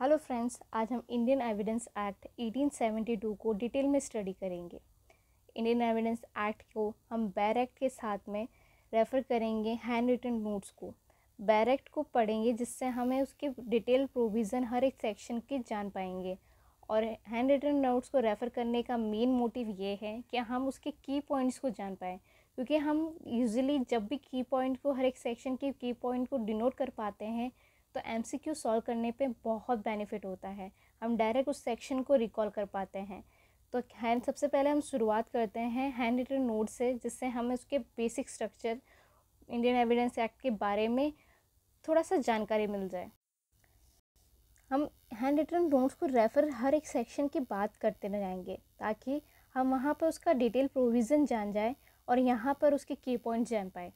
Hello friends आज हम Indian evidence act 1872 को डिटेल में स्टडी करेंगे इंडियन एविडेंस एक्ट को हम बैर एक्ट के साथ में रेफ़र करेंगे हैंड रिटन नोट्स को बैर एक्ट को पढ़ेंगे जिससे हमें उसके डिटेल प्रोविज़न हर एक सेक्शन की जान पाएंगे और हैंड रिटन नोट्स को रेफ़र करने का मेन मोटिव ये है कि हम उसके की पॉइंट्स को जान पाएँ क्योंकि हम यूजली जब भी की पॉइंट को हर एक सेक्शन के की पॉइंट को डिनोट कर पाते हैं तो एम सी क्यू सॉल्व करने पे बहुत बेनिफिट होता है हम डायरेक्ट उस सेक्शन को रिकॉल कर पाते हैं तो हैंड सबसे पहले हम शुरुआत करते हैं हैंड रिटन नोट से जिससे हमें उसके basic structure Indian evidence act के बारे में थोड़ा सा जानकारी मिल जाए हम हैंड रिटन नोट्स को रेफ़र हर एक सेक्शन की बात करते रहेंगे ताकि हम वहाँ पर उसका डिटेल प्रोविज़न जान जाए और यहाँ पर उसके की पॉइंट जान पाए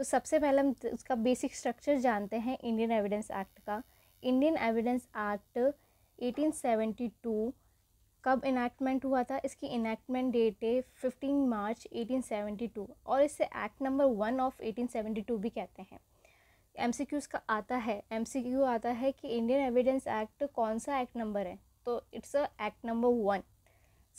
तो सबसे पहले हम उसका बेसिक स्ट्रक्चर जानते हैं इंडियन एविडेंस एक्ट का इंडियन एविडेंस एक्ट 1872 कब इनैक्टमेंट हुआ था इसकी इनैक्टमेंट डेट है 15 मार्च 1872 और इसे एक्ट नंबर वन ऑफ 1872 भी कहते हैं एम सी क्यू का आता है एम सी क्यू आता है कि इंडियन एविडेंस एक्ट कौन सा एक्ट नंबर है तो it's a act number one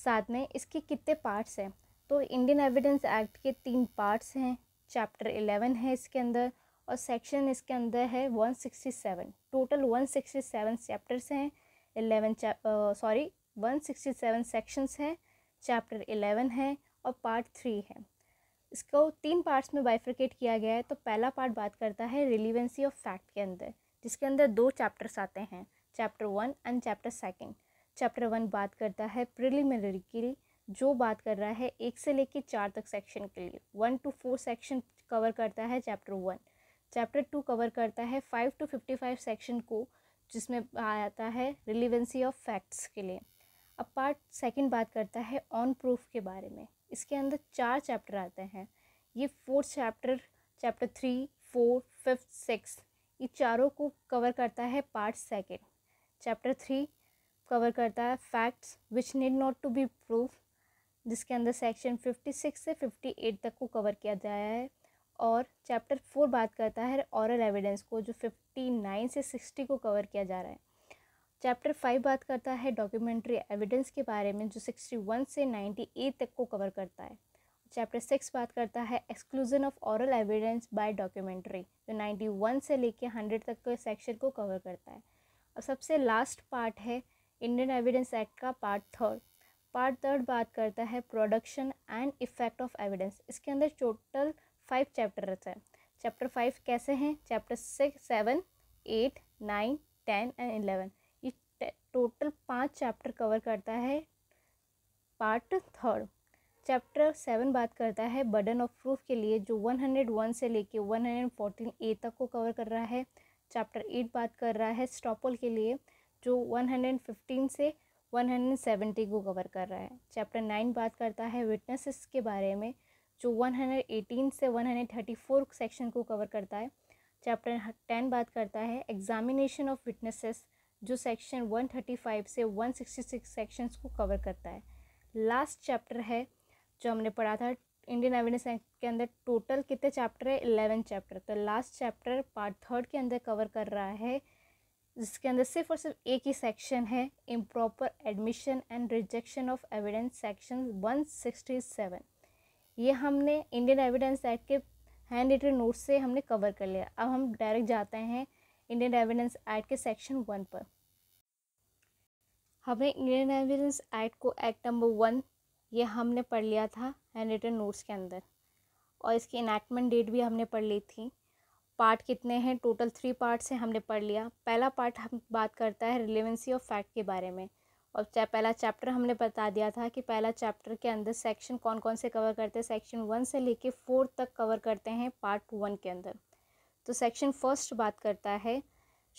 साथ में इसके कितने पार्ट्स हैं तो इंडियन एविडेंस एक्ट के तीन पार्ट्स हैं चैप्टर एलेवन है इसके अंदर और सेक्शन इसके अंदर है one sixty seven total one sixty seven chapters हैं eleven sorry one sixty seven sections हैं चैप्टर एलेवन है और पार्ट थ्री है इसको तीन पार्ट्स में बाइफ्रिकेट किया गया है तो पहला पार्ट बात करता है रिलीवेंसी ऑफ फैक्ट के अंदर जिसके अंदर दो चैप्टर्स आते हैं chapter one and chapter second chapter one बात करता है प्रिलिमिनरी की जो बात कर रहा है एक से लेकर चार तक सेक्शन के लिए one two four section cover करता है chapter one chapter two cover करता है five two fifty five section को जिसमें आता है रिलीवेंसी ऑफ फैक्ट्स के लिए अब पार्ट सेकेंड बात करता है ऑन प्रूफ के बारे में इसके अंदर चार चैप्टर आते हैं ये fourth chapter chapter three four fifth six ये चारों को कवर करता है part second chapter three cover करता है facts which need not to be proof जिसके अंदर सेक्शन 56 से 58 तक को कवर किया गया है और चैप्टर फोर बात करता है औरल एविडेंस को जो 59 से 60 को कवर किया जा रहा है चैप्टर फाइव बात करता है डॉक्यूमेंट्री एविडेंस के बारे में जो 61 से 98 तक को कवर करता है चैप्टर सिक्स बात करता है exclusion of oral evidence by documentary जो 91 से लेके 100 तक के सेक्शन को कवर करता है और सबसे लास्ट पार्ट है इंडियन एविडेंस एक्ट का पार्ट थर्ड पार्ट थर्ड बात करता है production and effect of evidence इसके अंदर टोटल फाइव चैप्टर है चैप्टर फाइव कैसे हैं chapter six seven eight nine ten and eleven ये टोटल पांच चैप्टर कवर करता है पार्ट थर्ड चैप्टर सेवन बात करता है बर्डन ऑफ प्रूफ के लिए जो वन हंड्रेड वन से लेके वन हंड्रेड फोर्टीन ए तक को कवर कर रहा है चैप्टर एट बात कर रहा है स्टॉपल के लिए जो वन हंड्रेड फिफ्टीन से 170 को कवर कर रहा है चैप्टर नाइन बात करता है विटनेसेस के बारे में जो 118 से 134 सेक्शन को कवर करता है चैप्टर टेन बात करता है एग्जामिनेशन ऑफ विटनेसेस जो सेक्शन 135 से 166 सेक्शंस को कवर करता है लास्ट चैप्टर है जो हमने पढ़ा था इंडियन एविडेंस एक्ट के अंदर टोटल कितने चैप्टर है इलेवन चैप्टर तो लास्ट चैप्टर पार्ट थर्ड के अंदर कवर कर रहा है जिसके अंदर सिर्फ और सिर्फ एक ही सेक्शन है improper admission and rejection of evidence section 167 ये हमने इंडियन एविडेंस एक्ट के हैंड रिटन नोट से हमने कवर कर लिया अब हम डायरेक्ट जाते हैं इंडियन एविडेंस एक्ट के सेक्शन वन पर हमने इंडियन एविडेंस एक्ट को एक्ट नंबर वन ये हमने पढ़ लिया था हैंड रिटन नोट्स के अंदर और इसकी इनैक्टमेंट डेट भी हमने पढ़ ली थी पार्ट कितने हैं टोटल थ्री पार्ट्स हैं हमने पढ़ लिया पहला पार्ट हम बात करता है रिलेवेंसी ऑफ फैक्ट के बारे में और चा, पहला चैप्टर हमने बता दिया था कि पहला चैप्टर के अंदर सेक्शन कौन कौन से कवर करते हैं सेक्शन वन से लेके फोर तक कवर करते हैं पार्ट वन के अंदर तो सेक्शन फर्स्ट बात करता है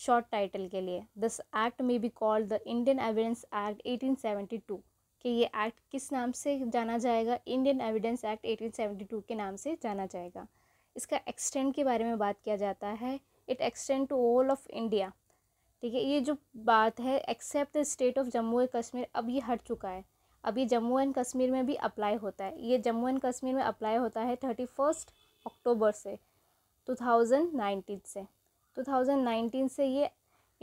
शॉर्ट टाइटल के लिए this act may be called the Indian evidence act to कि ये एक्ट किस नाम से जाना जाएगा इंडियन एविडेंस एक्ट टू के नाम से जाना जाएगा इसका एक्सटेंड के बारे में बात किया जाता है it extend to all of India ठीक है ये जो बात है except the state of Jammu and Kashmir अब ये हट चुका है अब ये जम्मू एंड कश्मीर में भी अप्लाई होता है ये जम्मू एंड कश्मीर में अप्लाई होता है थर्टी फर्स्ट अक्टूबर से टू थाउजेंड नाइनटीन से टू थाउजेंड नाइनटीन से ये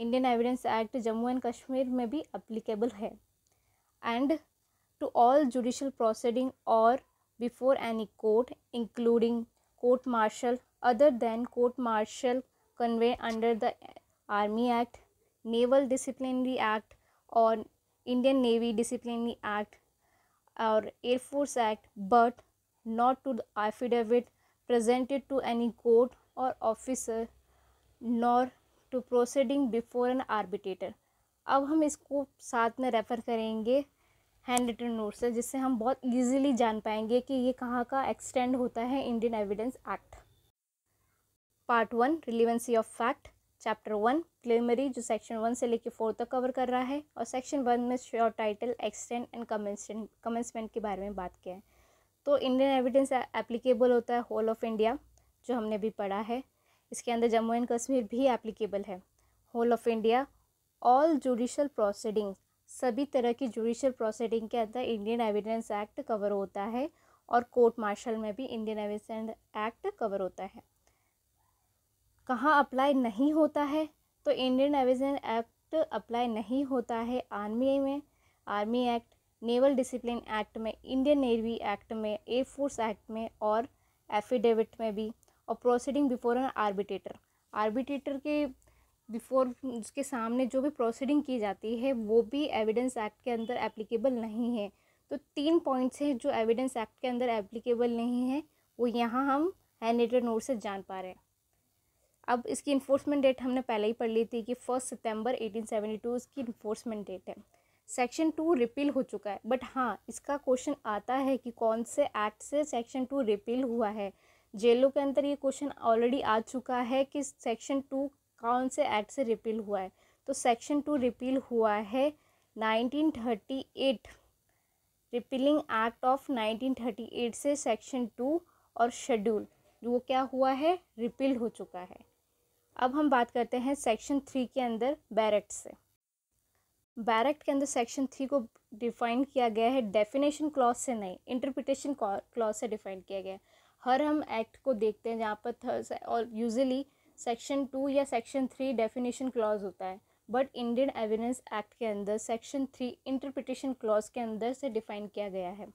Indian evidence act Jammu and Kashmir में भी अप्लीकेबल है and to all judicial proceeding और before any court including court martial other than court martial convened under the army act naval disciplinary act और Indian navy disciplinary act और air force act but not to the affidavit presented to any court और officer nor to proceeding before an arbitrator अब हम इसको साथ में refer करेंगे hand written notes है जिससे हम बहुत ईजीली जान पाएंगे कि ये कहाँ का एक्सटेंड होता है Indian evidence act part one relevancy of fact chapter one preliminary जो सेक्शन वन से लेकर फोर तक कवर कर रहा है और सेक्शन वन में short title extend and commencement commencement के बारे में बात किया है तो इंडियन एविडेंस एप्लीकेबल होता है होल ऑफ इंडिया जो हमने भी पढ़ा है इसके अंदर जम्मू एंड कश्मीर भी एप्लीकेबल है whole of India all judicial proceedings सभी तरह की जुडिशल प्रोसीडिंग के अंदर इंडियन एविडेंस एक्ट कवर होता है और कोर्ट मार्शल में भी इंडियन एविडेंस एक्ट कवर होता है कहाँ अप्लाई नहीं होता है तो इंडियन एविडेंस एक्ट अप्लाई नहीं होता है आर्मी में army act naval discipline act में इंडियन नेवी एक्ट में एयर फोर्स एक्ट में और एफिडेविट में भी और proceeding before an arbitrator arbitrator के बिफोर उसके सामने जो भी प्रोसीडिंग की जाती है वो भी एविडेंस एक्ट के अंदर एप्लीकेबल नहीं है तो तीन पॉइंट्स हैं जो एविडेंस एक्ट के अंदर एप्लीकेबल नहीं है वो यहाँ हम हैंड नोट से जान पा रहे हैं अब इसकी इन्फोर्समेंट डेट हमने पहले ही पढ़ ली थी कि फर्स्ट सितंबर 1872 इसकी इन्फोर्समेंट डेट है सेक्शन टू रिपील हो चुका है बट हाँ इसका क्वेश्चन आता है कि कौन से एक्ट से सेक्शन टू रिपील हुआ है जेलों के अंदर ये क्वेश्चन ऑलरेडी आ चुका है कि सेक्शन टू कौन से एक्ट से रिपील हुआ है तो सेक्शन टू रिपील हुआ है 1938 रिपीलिंग एक्ट ऑफ 1938 से सेक्शन टू और शेड्यूल वो क्या हुआ है रिपील हो चुका है अब हम बात करते हैं सेक्शन थ्री के अंदर बैरेक्ट से बैरेक्ट के अंदर सेक्शन थ्री को डिफाइन किया गया है डेफिनेशन क्लॉज से नहीं इंटरप्रिटेशन क्लॉज से डिफाइन किया गया है हर हम एक्ट को देखते हैं जहाँ पर और यूजली सेक्शन टू या सेक्शन थ्री डेफिनेशन क्लॉज होता है बट इंडियन एविडेंस एक्ट के अंदर सेक्शन थ्री इंटरप्रिटेशन क्लॉज के अंदर से डिफाइन किया गया है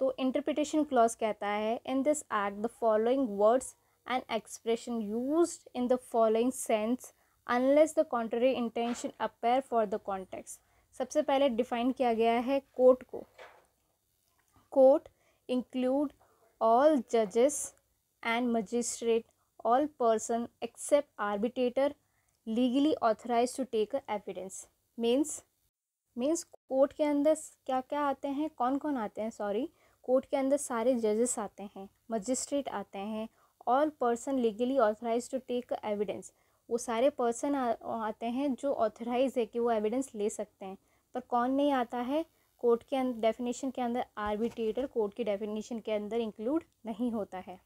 तो इंटरप्रिटेशन क्लॉज कहता है in this act the following words and expression use in the following sense unless the contrary intention appear for the context सबसे पहले डिफाइन किया गया है कोर्ट को कोर्ट इंक्लूड ऑल जजेस and magistrate all person except arbitrator legally authorise to take evidence means means court के अंदर क्या क्या आते हैं कौन कौन आते हैं सॉरी कोर्ट के अंदर सारे जजेस आते हैं मजिस्ट्रेट आते हैं all person legally authorise to take evidence वो सारे पर्सन आते हैं जो ऑथराइज है कि वो एविडेंस ले सकते हैं पर कौन नहीं आता है कोर्ट के अंदर डेफिनेशन के अंदर आर्बिट्रेटर कोर्ट की डेफिनेशन के अंदर इंक्लूड नहीं होता है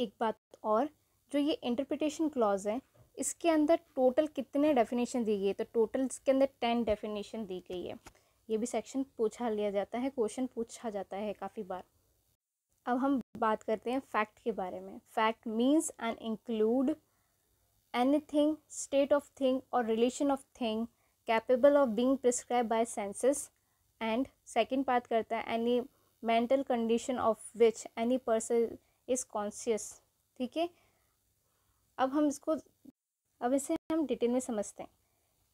एक बात और जो ये इंटरप्रिटेशन क्लॉज है इसके अंदर टोटल कितने डेफिनेशन दी गई है तो टोटल इसके अंदर टेन डेफिनेशन दी गई है ये भी सेक्शन पूछा लिया जाता है क्वेश्चन पूछा जाता है काफ़ी बार अब हम बात करते हैं फैक्ट के बारे में fact means and include anything state of thing और relation of thing capable of being prescribe by senses and second बात करता है any mental condition of which any person is conscious ठीक है अब हम इसको अब इसे हम डिटेल में समझते हैं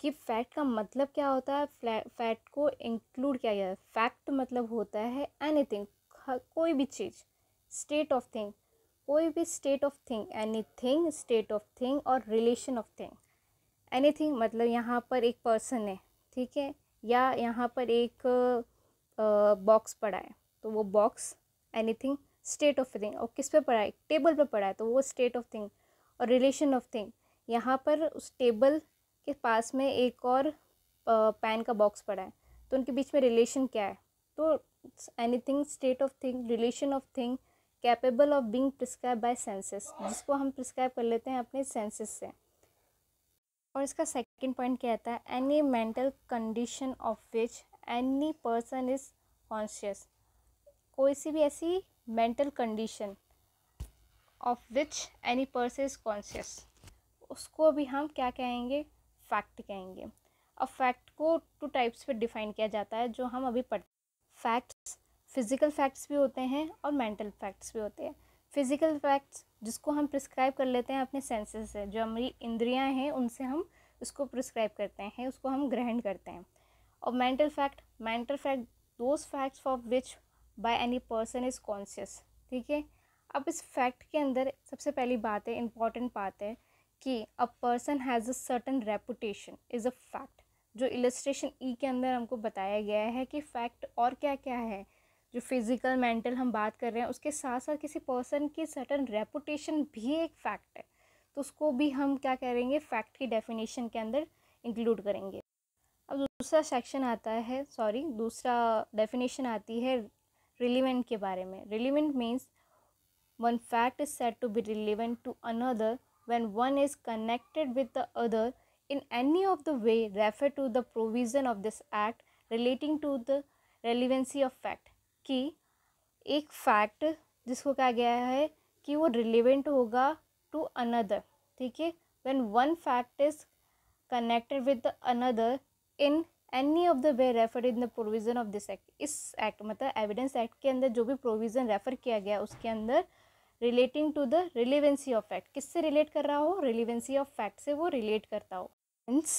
कि फैट का मतलब क्या होता है फैट को इंक्लूड किया गया है फैक्ट मतलब होता है एनीथिंग कोई भी चीज़ स्टेट ऑफ थिंग कोई भी state of thing anything state of thing और रिलेशन ऑफ थिंग एनीथिंग मतलब यहाँ पर एक पर्सन है ठीक है या यहाँ पर एक बॉक्स पड़ा है तो वो box anything state of thing और किस पे पड़ा है टेबल पे पड़ा है तो वो स्टेट ऑफ थिंग और रिलेशन ऑफ थिंग यहाँ पर उस टेबल के पास में एक और पैन का बॉक्स पड़ा है तो उनके बीच में रिलेशन क्या है तो any thing state of thing relation of thing capable of being prescribe by senses जिसको हम प्रिस्क्राइब कर लेते हैं अपने सेंसेस से और इसका सेकेंड पॉइंट क्या आता है any mental condition of which any person is conscious कोई सी भी ऐसी mental condition of which any person is conscious उसको भी हम क्या कहेंगे फैक्ट कहेंगे अब फैक्ट को टू टाइप्स पे डिफाइन किया जाता है जो हम अभी पढ़ते फैक्ट्स फिज़िकल फैक्ट्स भी होते हैं और मेंटल फैक्ट्स भी होते हैं फिज़िकल फैक्ट्स जिसको हम प्रिस्क्राइब कर लेते हैं अपने सेंसेस से जो हमारी इंद्रियां हैं उनसे हम उसको प्रिस्क्राइब करते हैं उसको हम ग्रहण करते हैं और mental fact mental fact those facts for which by any person is conscious ठीक है अब इस फैक्ट के अंदर सबसे पहली बात है इम्पॉर्टेंट बात है कि a person has a certain reputation is a fact जो इलस्ट्रेशन ई e के अंदर हमको बताया गया है कि फैक्ट और क्या क्या है जो फिज़िकल मेंटल हम बात कर रहे हैं उसके साथ साथ किसी पर्सन की सर्टन रेपुटेशन भी एक फैक्ट है तो उसको भी हम क्या करेंगे फैक्ट की डेफिनेशन के अंदर इंक्लूड करेंगे अब दूसरा सेक्शन आता है सॉरी दूसरा डेफिनेशन आती है रिलीवेंट के बारे में relevant means One fact is said to be relevant to another when one is connected with the other in any of the way refer to the provision of this act relating to the relevancy of fact ki ek fact jisko kaha gaya hai ki wo relevant hoga to another theek hai when one fact is connected with the another in any of the way referred in the provision of this act इस act मतलब evidence act के अंदर जो भी provision refer किया गया उसके अंदर relating to the relevancy of fact किससे रिलेट कर रहा हो रिलेवेंसी ऑफ फैक्ट से वो रिलेट करता हो मीन्स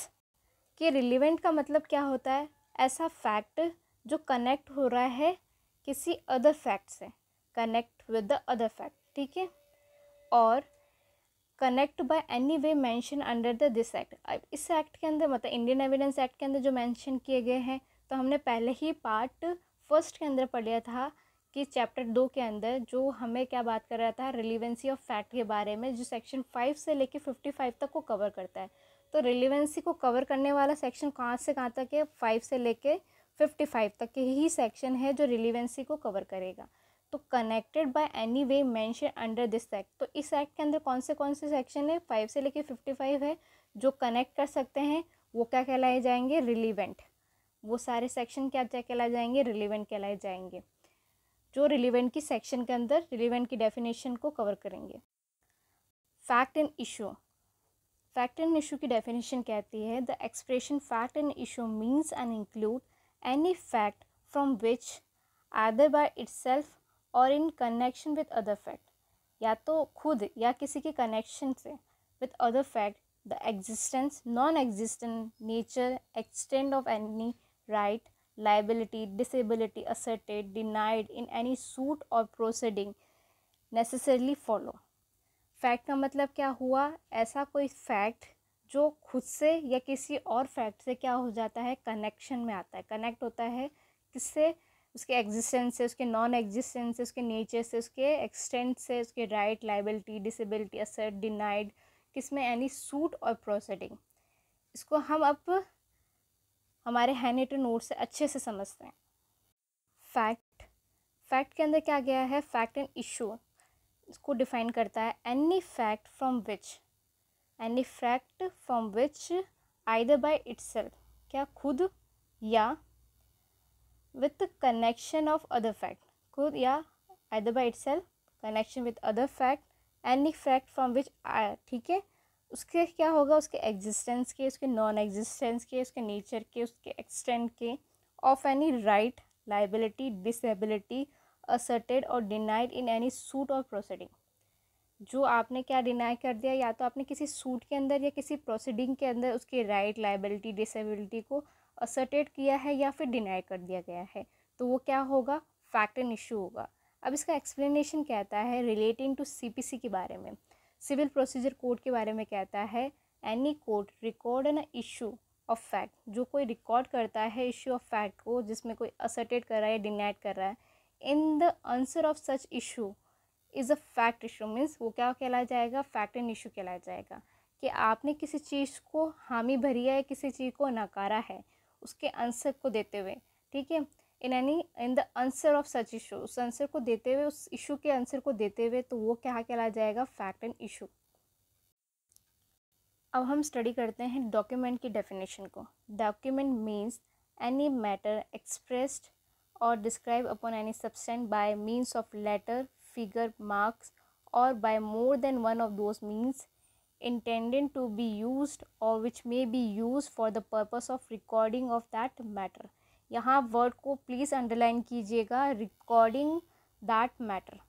कि रिलेवेंट का मतलब क्या होता है ऐसा फैक्ट जो कनेक्ट हो रहा है किसी अदर फैक्ट से connect with the other fact ठीक है और connect by any way mention under the this act इस एक्ट के अंदर मतलब इंडियन एविडेंस एक्ट के अंदर जो मैंशन किए गए हैं तो हमने पहले ही पार्ट फर्स्ट के अंदर पढ़ लिया था कि चैप्टर दो के अंदर जो हमें क्या बात कर रहा था रिलीवेंसी ऑफ फैक्ट के बारे में जो सेक्शन फाइव से लेके फिफ्टी फाइव तक को कवर करता है तो रिलीवेंसी को कवर करने वाला सेक्शन कहाँ से कहाँ तक है फाइव से लेके फिफ्टी फाइव तक के ही सेक्शन है जो रिलीवेंसी को कवर करेगा तो connected by any way mention under this act तो इस एक्ट के अंदर कौन से कौन से सेक्शन है फाइव से लेके फिफ्टी फाइव है जो कनेक्ट कर सकते हैं वो क्या कहलाए जाएंगे रिलीवेंट वो सारे सेक्शन क्या कहलाए जाएंगे रिलीवेंट कहलाए जाएंगे जो रिलीवेंट की सेक्शन के अंदर रिलीवेंट की डेफिनेशन को कवर करेंगे fact and issue fact and issue की डेफिनेशन कहती है the expression fact and issue means and include any fact from which either by self or in connection with other fact या तो खुद या किसी के कनेक्शन से with other fact the existence non existent nature extend of any right liability, disability asserted, denied in any suit or proceeding necessarily follow. Fact का मतलब क्या हुआ ऐसा कोई फैक्ट जो खुद से या किसी और फैक्ट से क्या हो जाता है कनेक्शन में आता है कनेक्ट होता है किससे उसके एग्जिस्टेंस से उसके नॉन एग्जिस्टेंस से उसके नेचर से उसके एक्सटेंट से उसके right liability disability assert denied किस में एनी सूट और प्रोसीडिंग इसको हम अब हमारे हैंड रिटन नोट से अच्छे से समझते हैं फैक्ट फैक्ट के अंदर क्या गया है फैक्ट एंड इशू इसको डिफाइन करता है any fact from which any fact from which either by its क्या खुद या with connection of other fact खुद या either by its connection with other fact any fact from which ठीक है उसके क्या होगा उसके एग्जिस्टेंस के उसके नॉन एग्जिस्टेंस के उसके नेचर के उसके एक्सटेंट के of any right liability disability asserted or denied in any suit or proceeding जो आपने क्या डिनाई कर दिया या तो आपने किसी सूट के अंदर या किसी प्रोसीडिंग के अंदर उसके राइट लाइबिलिटी डिसेबिलिटी को असर्टेड किया है या फिर डिनाई कर दिया गया है तो वो क्या होगा फैक्ट एंड इशू होगा अब इसका एक्सप्लेनेशन कहता है रिलेटिंग टू सी के बारे में सिविल प्रोसीजर कोड के बारे में कहता है any court record an issue of fact जो कोई रिकॉर्ड करता है इशू ऑफ फैक्ट को जिसमें कोई असर्टेड कर रहा है डिनाइड कर रहा है in the answer of such issue is a fact issue means वो क्या कहलाया जाएगा फैक्ट एंड इशू कहलाया जाएगा कि आपने किसी चीज़ को हामी भरी है किसी चीज़ को नकारा है उसके आंसर को देते हुए ठीक है in any in the answer of such issue उस आंसर को देते हुए उस इशू के आंसर को देते हुए तो वो क्या कहला जाएगा फैक्ट एंड इशू अब हम स्टडी करते हैं डॉक्यूमेंट की डेफिनेशन को document means any matter expressed or describe upon any substance by means of letter figure marks or by more than one of those means intended to be use or which may be use for the purpose of recording of that matter यहाँ word को please underline कीजिएगा recording that matter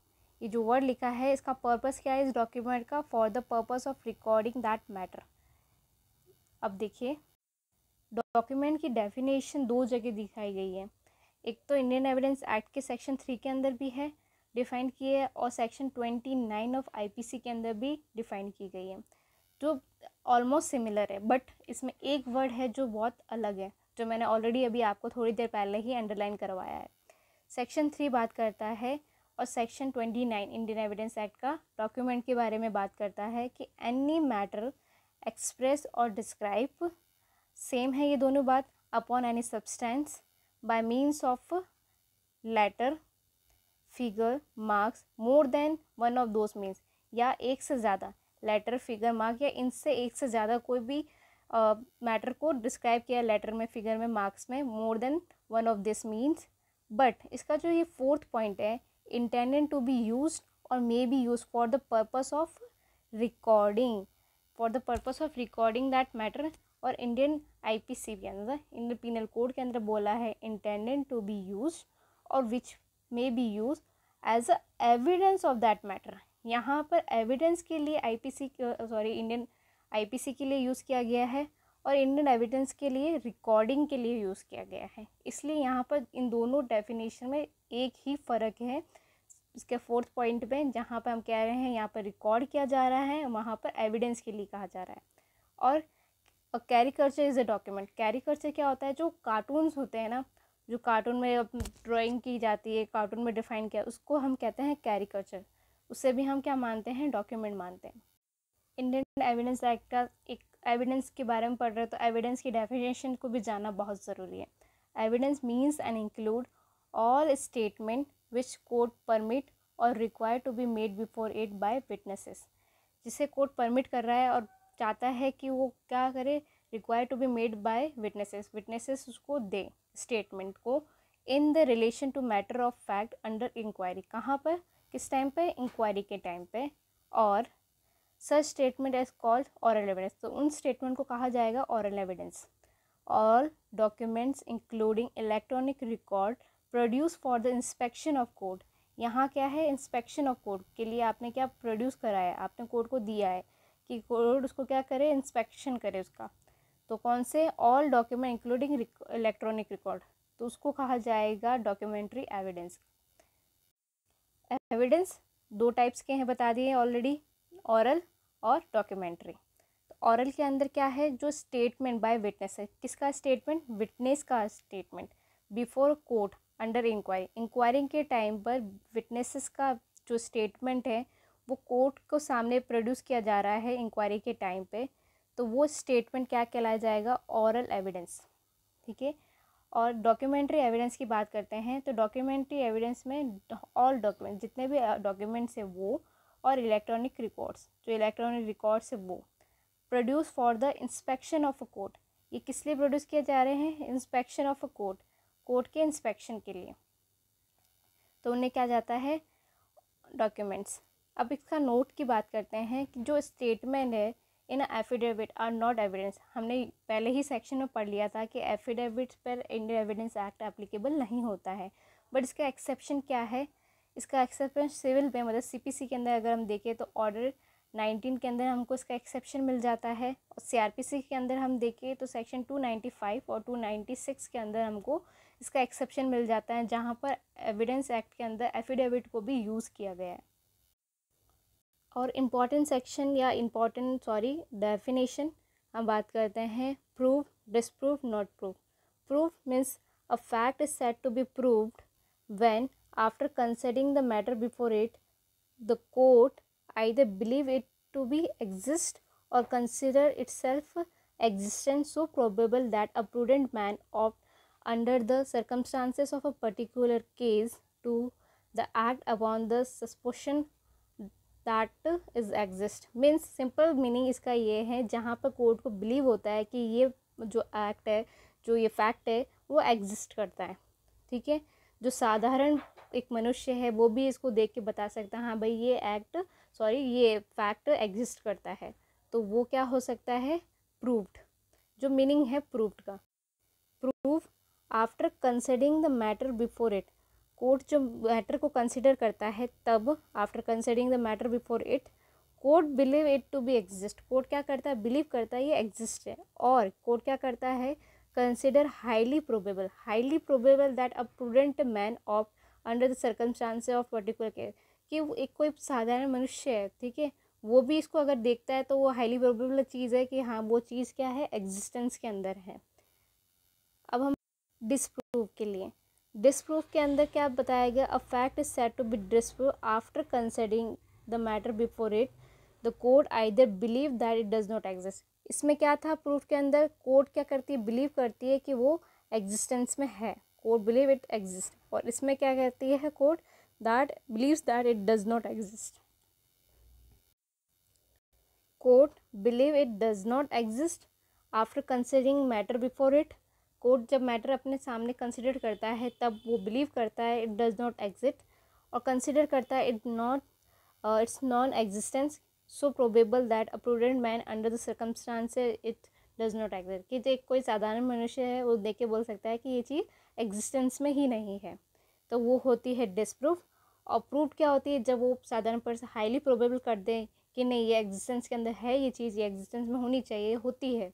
ये जो word लिखा है इसका purpose क्या है इस डॉक्यूमेंट का for the purpose of recording that matter अब देखिए डॉक्यूमेंट की डेफिनेशन दो जगह दिखाई गई है एक तो इंडियन एविडेंस एक्ट के सेक्शन थ्री के अंदर भी है डिफाइन किए है और section twenty nine of IPC के अंदर भी डिफाइन की गई है जो ऑलमोस्ट सिमिलर है बट इसमें एक वर्ड है जो बहुत अलग है जो मैंने ऑलरेडी अभी आपको थोड़ी देर पहले ही अंडरलाइन करवाया है सेक्शन थ्री बात करता है और section twenty nine Indian evidence act का डॉक्यूमेंट के बारे में बात करता है कि any matter express or describe same है ये दोनों बात upon any substance by means of letter figure marks more than one of those means या एक से ज़्यादा लेटर फिगर मार्क या इनसे एक से ज़्यादा कोई भी मैटर को डिस्क्राइब किया लेटर में फिगर में मार्क्स में more than one of this means but इसका जो ये फोर्थ पॉइंट है intended to be use or may be use for the purpose of recording for the purpose of recording that matter और Indian I C के अंदर Indian penal code के अंदर बोला है intended to be use or which may be use as a evidence of that matter यहाँ पर evidence के लिए I P C sorry Indian IPC के लिए यूज़ किया गया है और इंडियन एविडेंस के लिए रिकॉर्डिंग के लिए यूज़ किया गया है इसलिए यहाँ पर इन दोनों डेफिनेशन में एक ही फ़र्क है इसके फोर्थ पॉइंट में जहाँ पर हम कह रहे हैं यहाँ पर रिकॉर्ड किया जा रहा है वहाँ पर एविडेंस के लिए कहा जा रहा है और caricature is a document caricature क्या होता है जो कार्टून्स होते हैं ना जो कार्टून में ड्राइंग की जाती है कार्टून में डिफ़ाइन किया उसको हम कहते हैं कैरी कल्चर उससे भी हम क्या मानते हैं डॉक्यूमेंट मानते हैं इंडियन एविडेंस एक्ट का एक एविडेंस के बारे में पढ़ रहे हो तो एविडेंस की डेफिनेशन को भी जानना बहुत ज़रूरी है evidence means and include all statement which court permit or require to be made before it by witnesses जिसे कोर्ट परमिट कर रहा है और चाहता है कि वो क्या करे require to be made by witnesses witnesses उसको दे स्टेटमेंट को in the relation to matter of fact under inquiry कहाँ पर किस टाइम पे इंक्वायरी के टाइम पे और such statement as called oral evidence तो उन स्टेटमेंट को कहा जाएगा oral evidence all documents including electronic record produce for the inspection of court यहाँ क्या है इंस्पेक्शन ऑफ कोर्ट के लिए आपने क्या प्रोड्यूस कराया आपने कोर्ट को दिया है कि कोर्ट उसको क्या करे इंस्पेक्शन करे उसका तो कौन से all document including electronic record तो उसको कहा जाएगा डॉक्यूमेंट्री एविडेंस एविडेंस दो टाइप्स के हैं बता दिए ऑलरेडी औरल और डॉक्यूमेंट्री औरल तो के अंदर क्या है जो स्टेटमेंट बाय विटनेस है किसका स्टेटमेंट विटनेस का statement before court under inquiry inquiry के टाइम पर विटनेसेस का जो स्टेटमेंट है वो कोर्ट को सामने प्रोड्यूस किया जा रहा है इंक्वायरी के टाइम पे तो वो स्टेटमेंट क्या कहलाया जाएगा औरल एविडेंस ठीक है और डॉक्यूमेंट्री एविडेंस की बात करते हैं तो डॉक्यूमेंट्री एविडेंस में ऑल डॉक्यूमेंट जितने भी डॉक्यूमेंट्स uh, हैं वो और इलेक्ट्रॉनिक रिकॉर्ड्स जो इलेक्ट्रॉनिक रिकॉर्ड्स है वो produce for the inspection of a court ये किस लिए प्रोड्यूस किए जा रहे हैं inspection of a court court के इंस्पेक्शन के लिए तो उन्हें क्या जाता है डॉक्यूमेंट्स अब इसका नोट की बात करते हैं कि जो स्टेटमेंट है in affidavit are not evidence हमने पहले ही सेक्शन में पढ़ लिया था कि एफिडेविट पर इंडियन एविडेंस एक्ट एप्लीकेबल नहीं होता है बट इसका एक्सेप्शन क्या है इसका एक्सेप्शन सिविल में मतलब सीपीसी के अंदर अगर हम देखें तो ऑर्डर नाइनटीन के अंदर हमको इसका एक्सेप्शन मिल जाता है और सीआरपीसी के अंदर हम देखें तो सेक्शन टू नाइन्टी फाइव और टू नाइन्टी सिक्स के अंदर हमको इसका एक्सेप्शन मिल जाता है जहाँ पर एविडेंस एक्ट के अंदर एफिडेविट को भी यूज़ किया गया है और इम्पॉर्टेंट सेक्शन या इम्पॉर्टेंट सॉरी डेफिनेशन हम बात करते हैं prove disprove not prove proof means a fact is set to be proved when After considering the matter before it, the court either believe it to be exist or consider itself existent so probable that a prudent man ought under the circumstances of a particular case to the act upon the suspicion that is exist means simple meaning iska ye hai jahan पर court ko believe hota hai ki ye jo act hai jo ye fact hai wo exist karta hai theek hai जो साधारण एक मनुष्य है वो भी इसको देख के बता सकता है हाँ भाई ये एक्ट सॉरी ये फैक्ट एग्जिस्ट करता है तो वो क्या हो सकता है प्रूव्ड जो मीनिंग है प्रूव्ड का prove after considering the matter before it court जो मैटर को कंसिडर करता है तब after considering the matter before it court believe it to be exist court क्या करता है बिलीव करता है ये एग्जिस्ट है और कोर्ट क्या करता है consider highly probable highly probable that a prudent man of under the circumstances of particular case कि एक कोई साधारण मनुष्य है ठीक है वो भी इसको अगर देखता है तो वो हाईली प्रोबेबल चीज़ है कि हाँ वो चीज़ क्या है एग्जिस्टेंस के अंदर है अब हम डिसप्रूव के लिए डिसप्रूफ के अंदर क्या बताया गया a fact is set to be disprove after considering the matter before it the court either believe that it does not exist इसमें क्या था प्रूफ के अंदर कोर्ट क्या करती है बिलीव करती है कि वो एग्जिस्टेंस में है कोर्ट बिलीव इट एग्जिस्ट और इसमें क्या कहती है court that believes that it does not exist court believe it does not exist after considering matter before it court जब मैटर अपने सामने कंसिडर करता है तब वो बिलीव करता है इट डज नॉट एग्जिट और कंसिडर करता है it not its non existence so probable that a prudent man under the circumstance it does not exit कि एक कोई साधारण मनुष्य है वो देख के बोल सकता है कि ये चीज़ एग्जिस्टेंस में ही नहीं है तो वो होती है डिसप्रूफ और प्रूफ क्या होती है जब वो साधारण पर हाईली प्रोबेबल कर दें कि नहीं ये एग्जिस्टेंस के अंदर है ये चीज़ ये एग्जिस्टेंस में होनी चाहिए होती है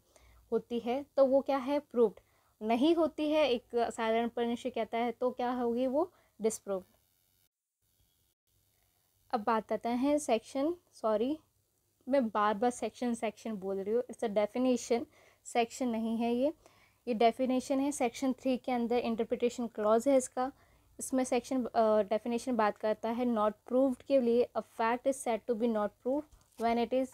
होती है तो वो क्या है प्रूफ्ड नहीं होती है एक साधारण परिनिश्चय कहता है तो क्या होगी वो डिसप्रूव्ड अब बात आते हैं सेक्शन सॉरी मैं बार बार सेक्शन सेक्शन बोल रही हूँ इट्स अ डेफिनेशन सेक्शन नहीं है ये ये डेफिनेशन है सेक्शन थ्री के अंदर इंटरप्रिटेशन क्लॉज है इसका इसमें सेक्शन डेफिनेशन बात करता है नॉट प्रूव्ड के लिए a fact is set to be not proof when it is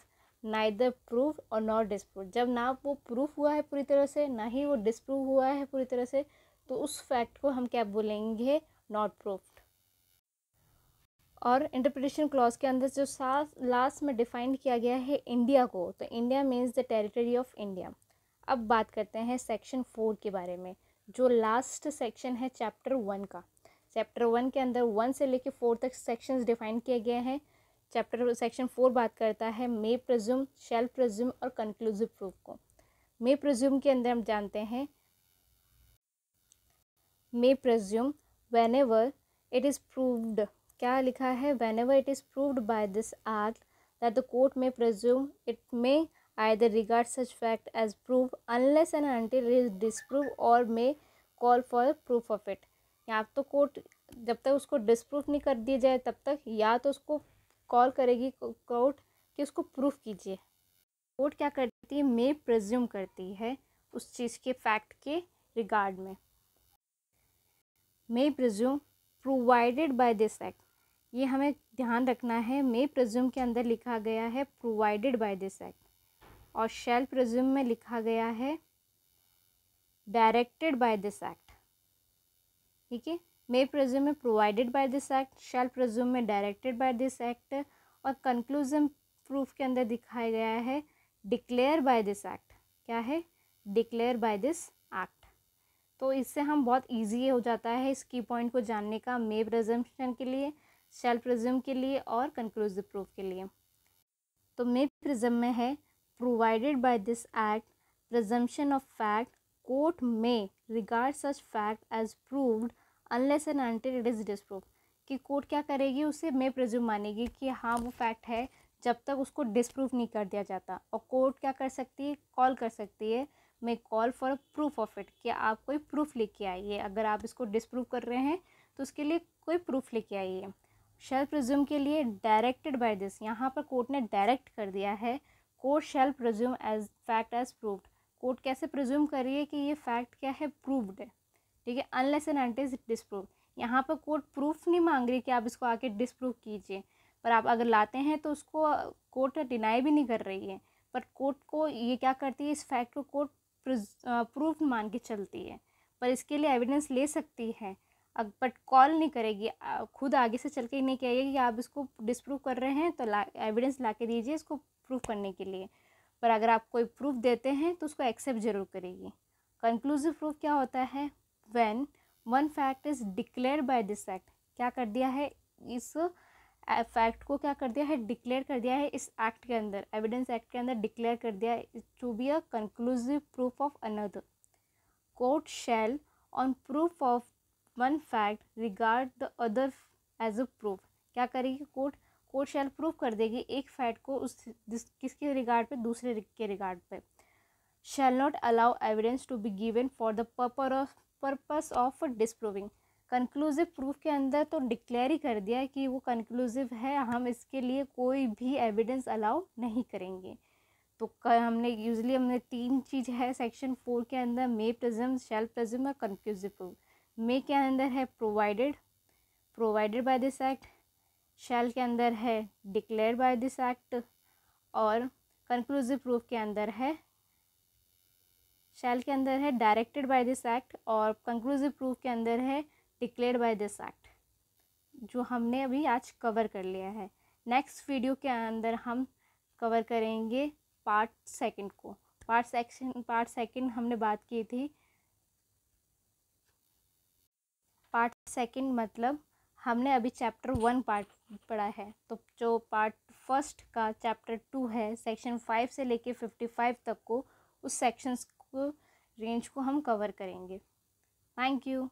neither prove or not disprove जब ना वो प्रूफ हुआ है पूरी तरह से ना ही वो डिसप्रूव हुआ है पूरी तरह से तो उस फैक्ट को हम क्या बोलेंगे नॉट प्रूफ्ड और इंटरप्रिटेशन क्लॉज के अंदर जो लास्ट में डिफाइंड किया गया है इंडिया को तो India means the territory of India अब बात करते हैं सेक्शन फोर के बारे में जो लास्ट सेक्शन है चैप्टर वन का चैप्टर वन के अंदर वन से लेकर फोर तक सेक्शन डिफाइन किए गए हैं चैप्टर सेक्शन फोर बात करता है मे प्रज्यूम शेल प्रज्यूम और कंक्लूसिव प्रूफ को मे प्रज्यूम के अंदर हम जानते हैं may presume whenever it is proved क्या लिखा है whenever it is proved by this act that the court may presume it may either regard such fact as proof unless and until it is disproved or may call for proof of it या तो court जब तक उसको disprove नहीं कर दिया जाए तब तक या तो उसको कॉल करेगी कोर्ट कि उसको प्रूफ कीजिए कोर्ट क्या करती है मे प्रज्यूम करती है उस चीज़ के फैक्ट के रिगार्ड में may presume provided by this act ये हमें ध्यान रखना है मे प्रज्यूम के अंदर लिखा गया है प्रोवाइडेड बाय दिस एक्ट और शेल प्रज्यूम में लिखा गया है डायरेक्टेड बाय दिस एक्ट ठीक है मे प्रज्यूम में provided by this act shall presume में डायरेक्टेड बाय दिस एक्ट और कंक्लूजन प्रूफ के अंदर दिखाया गया है डिक्लेयर बाय दिस एक्ट क्या है डिक्लेयर बाय दिस एक्ट तो इससे हम बहुत ईजी हो जाता है इस की पॉइंट को जानने का मे प्रजम्पन के लिए शेल प्रजम के लिए और कंक्लूजिव प्रूफ के लिए तो मे प्रिज्म में है provided by this act presumption of fact court may regard such fact as proved unless and until it is disproved कि कोर्ट क्या करेगी उसे मे प्रज्यूम मानेगी कि हाँ वो फैक्ट है जब तक उसको डिसप्रूव नहीं कर दिया जाता और कोर्ट क्या कर सकती है कॉल कर सकती है may call for proof of it कि आप कोई प्रूफ लेके आइए अगर आप इसको डिसप्रूव कर रहे हैं तो उसके लिए कोई प्रूफ लेके आइए शेल प्रज्यूम के लिए डायरेक्टेड बाय दिस यहाँ पर कोर्ट ने डायरेक्ट कर दिया है court shall presume as fact as proved court कैसे प्रज्यूम करिए कि ये फैक्ट क्या है प्रूव्ड है ठीक है अनलेस एंड इज डिसप्रूव यहाँ पर कोर्ट प्रूफ नहीं मांग रही कि आप इसको आके डिसप्रूव कीजिए पर आप अगर लाते हैं तो उसको कोर्ट डिनाई भी नहीं कर रही है पर कोर्ट को ये क्या करती है इस फैक्ट को कोर्ट प्रूफ मान के चलती है पर इसके लिए एविडेंस ले सकती है अब बट कॉल नहीं करेगी खुद आगे से चल के नहीं कहेगी कि आप इसको डिसप्रूव कर रहे हैं तो ला एविडेंस ला के दीजिए इसको प्रूफ करने के लिए पर अगर आप कोई प्रूफ देते हैं तो उसको एक्सेप्ट ज़रूर करेगी कंक्लूसिव प्रूफ क्या होता है when one fact is declare by this act क्या कर दिया है इस फैक्ट को क्या कर दिया है डिक्लेयर कर दिया है इस एक्ट के अंदर एविडेंस एक्ट के अंदर डिक्लेयर कर दिया है to be a conclusive proof of another court shall on proof of one fact regard the other as a proof क्या करेगी कोर्ट कोर्ट शैल प्रूव कर देगी एक फैक्ट को उस किसके रिगार्ड पे दूसरे के रिगार्ड पे shall not allow evidence to be given for the purpose of purpose of disproving conclusive proof के अंदर तो डिक्लेयर ही कर दिया कि वो कंक्लूसिव है हम इसके लिए कोई भी एविडेंस अलाउ नहीं करेंगे तो हमने यूजली हमने तीन चीज़ है सेक्शन फोर के अंदर मे प्रजम शेल प्रजम और कंक्लूसिव प्रूफ मे के अंदर है provided provided by this act shall के अंदर है डिक्लेयर बाय दिस एक्ट और कंक्लूसिव प्रूफ के अंदर है शैल के अंदर है डायरेक्टेड बाय दिस एक्ट और कंक्लूसिव प्रूफ के अंदर है डिक्लेयर बाय दिस एक्ट जो हमने अभी आज कवर कर लिया है नेक्स्ट वीडियो के अंदर हम कवर करेंगे पार्ट सेकंड को पार्ट सेक्शन पार्ट सेकंड हमने बात की थी पार्ट सेकंड मतलब हमने अभी चैप्टर वन पार्ट पड़ा है तो जो पार्ट फर्स्ट का चैप्टर टू है सेक्शन फाइव से लेके फिफ्टी फाइव तक को उस सेक्शंस को रेंज को हम कवर करेंगे थैंक यू